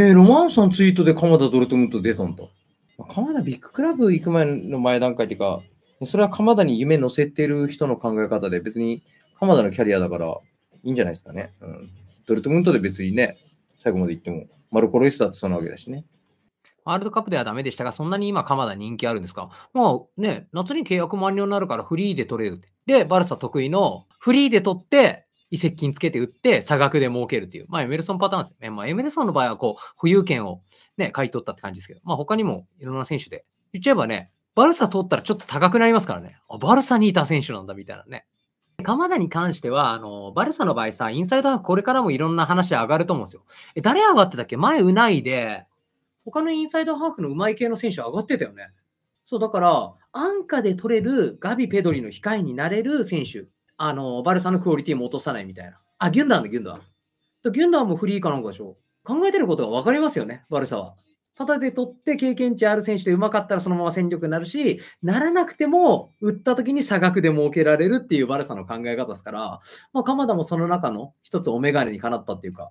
えー、ロマンソンツイートで鎌田ドルトムント出たんだ。鎌田ビッグクラブ行く前の前段階っていうか、それは鎌田に夢乗せてる人の考え方で、別に鎌田のキャリアだからいいんじゃないですかね。うん、ドルトムントで別にね、最後まで行っても、マルコ・ロイスだってそんなわけだしね。ワールドカップではダメでしたが、そんなに今、鎌田人気あるんですかまあね、夏に契約満了になるからフリーで取れる。で、バルサ得意のフリーで取って、移籍金つけて売って差額で儲けるっていう、まあ、エメルソンパターンですね。まあ、エメルソンの場合はこう保有権を、ね、買い取ったって感じですけど、まあ、他にもいろんな選手で、言っちゃえばね、バルサ取ったらちょっと高くなりますからね、あバルサにいた選手なんだみたいなね。鎌田に関しては、あの、バルサの場合さ、インサイドハーフこれからもいろんな話上がると思うんですよ。え、誰上がってたっけ前うないで、他のインサイドハーフのうまい系の選手上がってたよね。そう、だから、安価で取れるガビ・ペドリの控えになれる選手あの、バルサのクオリティも落とさないみたいな。あ、ギュンダンだ、ギュンダン。ギュンダンもフリーかなんかでしょ。考えてることが分かりますよね、バルサは。ただで取って経験値ある選手でうまかったらそのまま戦力になるし、ならなくても売った時に差額で儲けられるっていうバルサの考え方ですから、まあ、鎌田もその中の一つお眼鏡にかなったっていうか、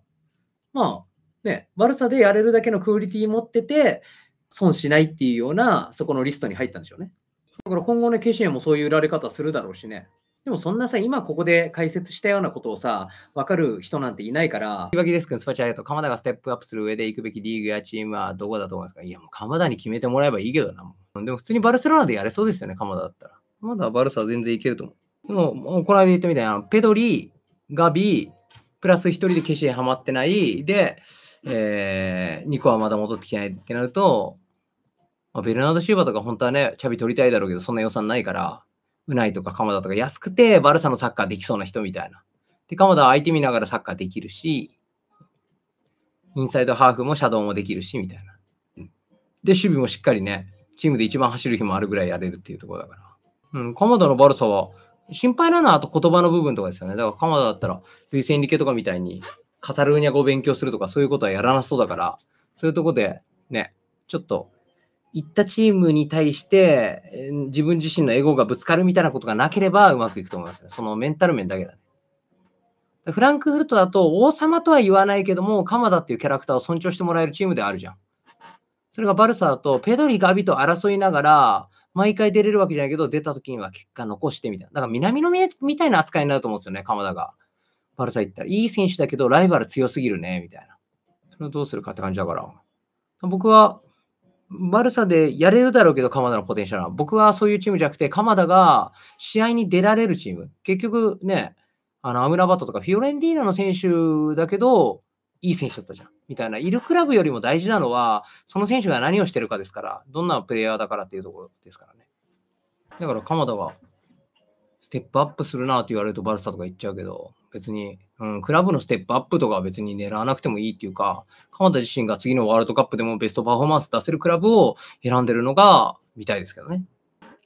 まあ、ね、バルサでやれるだけのクオリティ持ってて、損しないっていうような、そこのリストに入ったんでしょうね。だから今後ね、ケシエもそういう売られ方するだろうしね。でもそんなさ、今ここで解説したようなことをさ、わかる人なんていないから。岩木ですくん、スパチャありがとう。鎌田がステップアップする上で行くべきリーグやチームはどこだと思いますかいや、もう鎌田に決めてもらえばいいけどな。でも普通にバルセロナでやれそうですよね、鎌田だったら。まだバルサは全然いけると思う。でも、もうこの間言ったみたいな、ペドリ、ガビ、プラス1人で消しにハマってない、で、えー、2個はまだ戻ってきてないってなると、まあ、ベルナード・シューバーとか本当はね、チャビ取りたいだろうけど、そんな予算ないから、うないとか鎌田とか安くてバルサのサッカーできそうな人みたいな。で、鎌田は相手見ながらサッカーできるし、インサイドハーフもシャドウもできるし、みたいな。で、守備もしっかりね、チームで一番走る日もあるぐらいやれるっていうところだから。うん、鎌田のバルサは心配なのはあと言葉の部分とかですよね。だから鎌田だったら、ルイセンリケとかみたいにカタルーニャ語を勉強するとかそういうことはやらなそうだから、そういうとこでね、ちょっと行ったチームに対して、自分自身のエゴがぶつかるみたいなことがなければうまくいくと思いますね。そのメンタル面だけだね。フランクフルトだと王様とは言わないけども、鎌田っていうキャラクターを尊重してもらえるチームであるじゃん。それがバルサだと、ペドリ、ガビと争いながら、毎回出れるわけじゃないけど、出た時には結果残してみたいな。だから南目みたいな扱いになると思うんですよね、鎌田が。バルサ行ったら、いい選手だけど、ライバル強すぎるね、みたいな。それをどうするかって感じだから。僕は、バルサでやれるだろうけど、鎌田のポテンシャルは。僕はそういうチームじゃなくて、鎌田が試合に出られるチーム。結局ね、あの、アムラバットとかフィオレンディーナの選手だけど、いい選手だったじゃん。みたいな。いるクラブよりも大事なのは、その選手が何をしてるかですから、どんなプレイヤーだからっていうところですからね。だから鎌田はステップアップするなって言われるとバルサとか言っちゃうけど、別に、うん、クラブのステップアップとかは別に狙わなくてもいいっていうか、鎌田自身が次のワールドカップでもベストパフォーマンス出せるクラブを選んでるのが見たいですけどね。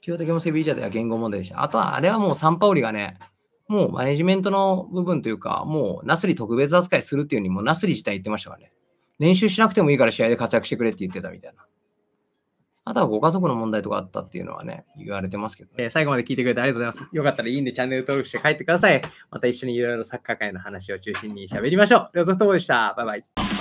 清武もセビージャでは言語問題でした。あとはあれはもうサンパウリがね、もうマネジメントの部分というか、もうナスリ特別扱いするっていうよりもナスリ自体言ってましたからね。練習しなくてもいいから試合で活躍してくれって言ってたみたいな。あとはご家族の問題とかあったっていうのはね、言われてますけど、ね、最後まで聞いてくれてありがとうございます。よかったらいいんでチャンネル登録して帰ってください。また一緒にいろいろサッカー界の話を中心に喋りましょう。では、ずっとでした。バイバイ。